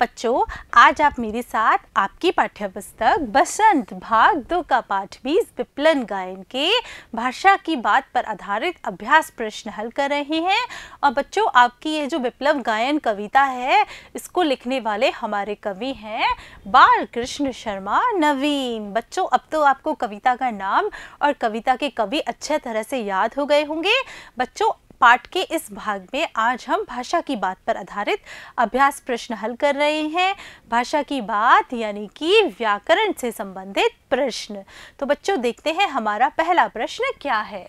बच्चों आज आप मेरे साथ आपकी पाठ्य पुस्तक बसंत भाग दो का पाठ बीस विपलन गायन के भाषा की बात पर आधारित अभ्यास प्रश्न हल कर रहे हैं और बच्चों आपकी ये जो विप्लव गायन कविता है इसको लिखने वाले हमारे कवि हैं बाल कृष्ण शर्मा नवीन बच्चों अब तो आपको कविता का नाम और कविता के कवि अच्छे तरह से याद हो गए होंगे बच्चों पाठ के इस भाग में आज हम भाषा की बात पर आधारित अभ्यास प्रश्न हल कर रहे हैं भाषा की बात यानी कि व्याकरण से संबंधित प्रश्न तो बच्चों देखते हैं हमारा पहला प्रश्न क्या है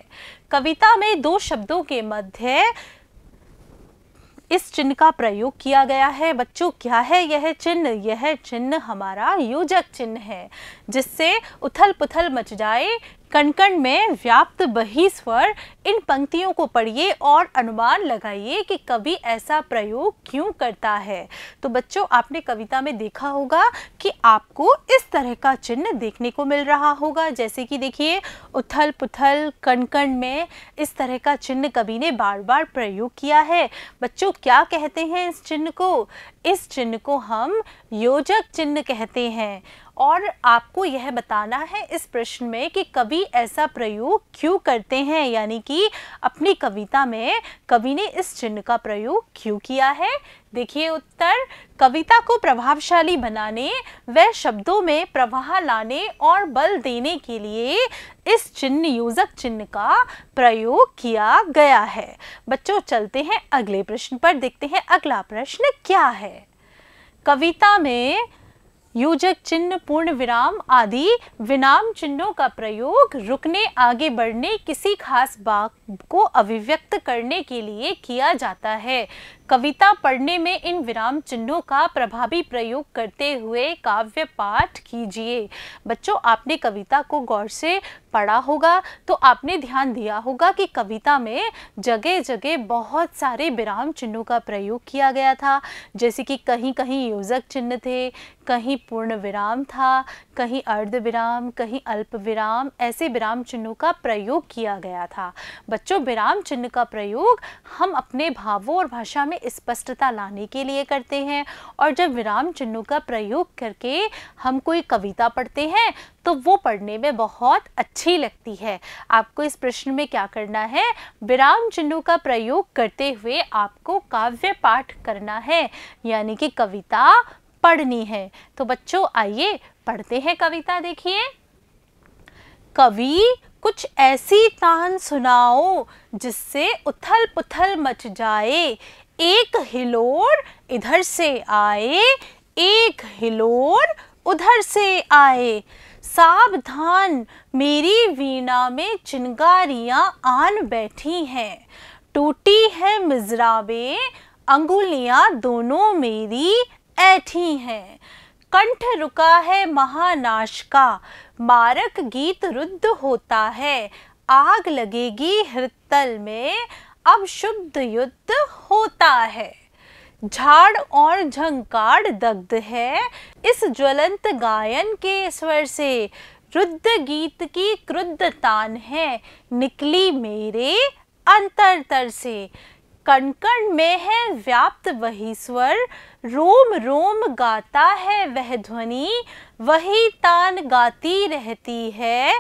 कविता में दो शब्दों के मध्य इस चिन्ह का प्रयोग किया गया है बच्चों क्या है यह चिन्ह यह चिन्ह हमारा योजक चिन्ह है जिससे उथल पुथल मच जाए कणकण में व्याप्त बहिस्वर इन पंक्तियों को पढ़िए और अनुमान लगाइए कि कवि ऐसा प्रयोग क्यों करता है तो बच्चों आपने कविता में देखा होगा कि आपको इस तरह का चिन्ह देखने को मिल रहा होगा जैसे कि देखिए उथल पुथल कणकण में इस तरह का चिन्ह कवि ने बार बार प्रयोग किया है बच्चों क्या कहते हैं इस चिन्ह को इस चिन्ह को हम योजक चिन्ह कहते हैं और आपको यह बताना है इस प्रश्न में कि कवि ऐसा प्रयोग क्यों करते हैं यानी कि अपनी कविता में कवि ने इस चिन्ह का प्रयोग क्यों किया है देखिए उत्तर कविता को प्रभावशाली बनाने व शब्दों में प्रवाह लाने और बल देने के लिए इस चिन्ह योजक चिन्ह का प्रयोग किया गया है बच्चों चलते हैं अगले प्रश्न पर देखते हैं अगला प्रश्न क्या है कविता में यूजक चिन्ह पूर्ण विराम आदि विनाम चिन्हों का प्रयोग रुकने आगे बढ़ने किसी खास बात को अभिव्यक्त करने के लिए किया जाता है कविता पढ़ने में इन विराम चिन्हों का प्रभावी प्रयोग करते हुए काव्य पाठ कीजिए बच्चों आपने कविता को गौर से पढ़ा होगा तो आपने ध्यान दिया होगा कि कविता में जगह जगह बहुत सारे विराम चिन्हों का प्रयोग किया गया था जैसे कि कहीं कहीं योजक चिन्ह थे कहीं पूर्ण विराम था कहीं अर्ध विराम कहीं अल्प विराम ऐसे विराम चिन्हों का प्रयोग किया गया था बच्चों विराम चिन्ह का प्रयोग हम अपने भावों और भाषा में स्पष्टता लाने के लिए करते हैं और जब विराम चिन्हों का प्रयोग करके हम कोई कविता पढ़ते हैं तो वो पढ़ने में बहुत अच्छी लगती है आपको इस प्रश्न में क्या करना है विराम चिन्हों का प्रयोग करते हुए आपको काव्य पाठ करना है यानी कि कविता पढ़नी है तो बच्चों आइए पढ़ते हैं कविता देखिए कवि कुछ ऐसी तान सुनाओ जिससे उथल पुथल मच जाए एक हिलोर इधर से आए एक हिलोर उधर से आए सावधान मेरी वीणा में चिंगारियां आन बैठी हैं टूटी है मिजराबे अंगुलियां दोनों मेरी ऐठी हैं कंठ रुका है महानाश का मारक गीत रुद्ध होता है आग लगेगी हृतल में अब शुद्ध युद्ध होता है झाड़ और झंकार दग्ध है इस ज्वलंत गायन के स्वर से रुद्ध गीत की क्रुद्ध तान है निकली मेरे अंतर तर से कणकण में है व्याप्त वही स्वर रोम रोम गाता है वह ध्वनि वही तान गाती रहती है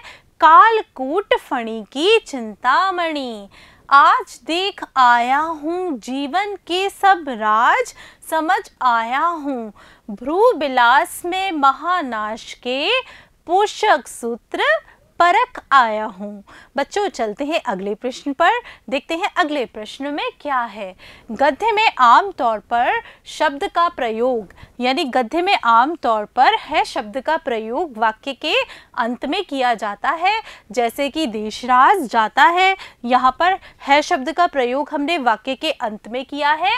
कालकूट फणी की चिंतामणि आज देख आया हूँ जीवन के सब राज समझ आया हूँ भ्रू बिलास में महानाश के पोषक सूत्र परख आया हूँ बच्चों चलते हैं अगले प्रश्न पर देखते हैं अगले प्रश्न में क्या है गद्य में तौर पर शब्द का प्रयोग यानी गद्य में आमतौर पर है शब्द का प्रयोग वाक्य के अंत में किया जाता है जैसे कि देशराज जाता है यहाँ पर है शब्द का प्रयोग हमने वाक्य के अंत में किया है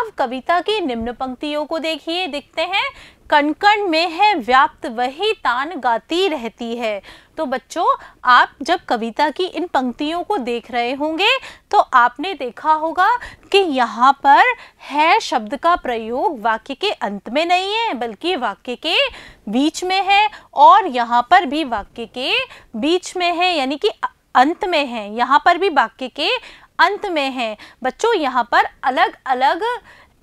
अब कविता की निम्न पंक्तियों को देखिए देखते हैं कण कण में है व्याप्त वही तान गाती रहती है तो बच्चों आप जब कविता की इन पंक्तियों को देख रहे होंगे तो आपने देखा होगा कि यहाँ पर है शब्द का प्रयोग वाक्य के अंत में नहीं है बल्कि वाक्य के बीच में है और यहाँ पर भी वाक्य के बीच में है यानी कि अंत में है यहाँ पर भी वाक्य के अंत में है बच्चों यहाँ पर अलग अलग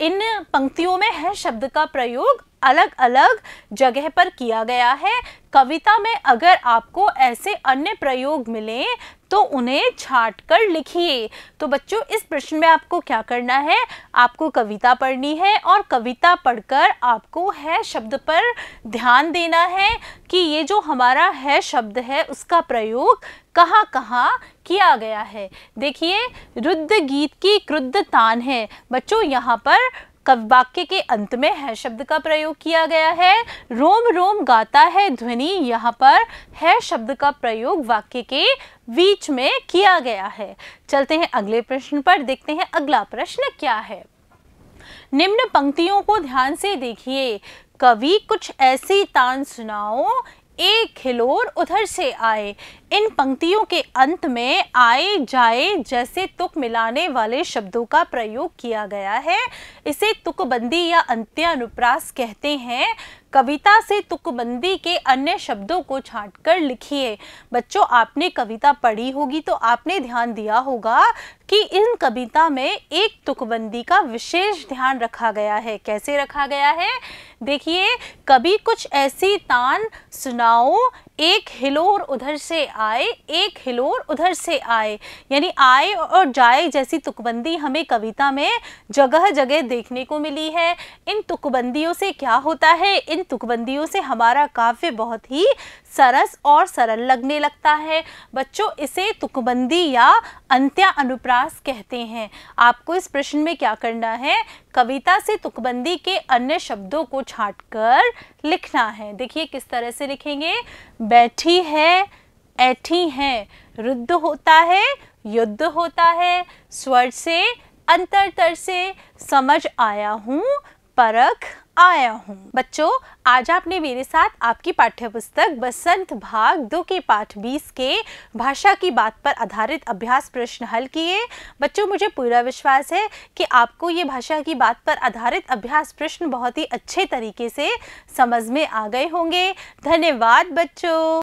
इन पंक्तियों में है शब्द का प्रयोग अलग अलग जगह पर किया गया है कविता में अगर आपको ऐसे अन्य प्रयोग मिले तो उन्हें छाट कर लिखिए तो बच्चों इस प्रश्न में आपको क्या करना है आपको कविता पढ़नी है और कविता पढ़कर आपको है शब्द पर ध्यान देना है कि ये जो हमारा है शब्द है उसका प्रयोग कहाँ कहाँ किया गया है देखिए रुद्र गीत की क्रुद्ध तान है बच्चों यहाँ पर वाक्य के अंत में है शब्द का प्रयोग किया गया है रोम रोम गाता है ध्वनि यहाँ पर है शब्द का प्रयोग वाक्य के बीच में किया गया है चलते हैं अगले प्रश्न पर देखते हैं अगला प्रश्न क्या है निम्न पंक्तियों को ध्यान से देखिए कवि कुछ ऐसी तान सुनाओ एक खिलोर उधर से आए इन पंक्तियों के अंत में आए जाए जैसे तुक मिलाने वाले शब्दों का प्रयोग किया गया है इसे तुकबंदी या अंत्यानुप्रास कहते हैं कविता से तुकबंदी के अन्य शब्दों को छांटकर लिखिए बच्चों आपने कविता पढ़ी होगी तो आपने ध्यान दिया होगा कि इन कविता में एक तुकबंदी का विशेष ध्यान रखा गया है कैसे रखा गया है देखिए कभी कुछ ऐसी तान सुनाओ एक हिलोर उधर से आए एक हिलोर उधर से आए यानी आए और जाए जैसी तुकबंदी हमें कविता में जगह जगह देखने को मिली है इन तुकबंदियों से क्या होता है इन तुकबंदियों से हमारा काव्य बहुत ही सरस और सरल लगने लगता है बच्चों इसे तुकबंदी या अंत्या अनुप्रास कहते हैं आपको इस प्रश्न में क्या करना है कविता से तुकबंदी के अन्य शब्दों को छाँट कर लिखना है देखिए किस तरह से लिखेंगे बैठी है ऐठी है रुद्ध होता है युद्ध होता है स्वर से अंतर तर से समझ आया हूँ परख आया हूँ बच्चों आज आपने मेरे साथ आपकी पाठ्य पुस्तक बसंत भाग दो के पाठ बीस के भाषा की बात पर आधारित अभ्यास प्रश्न हल किए बच्चों मुझे पूरा विश्वास है कि आपको ये भाषा की बात पर आधारित अभ्यास प्रश्न बहुत ही अच्छे तरीके से समझ में आ गए होंगे धन्यवाद बच्चों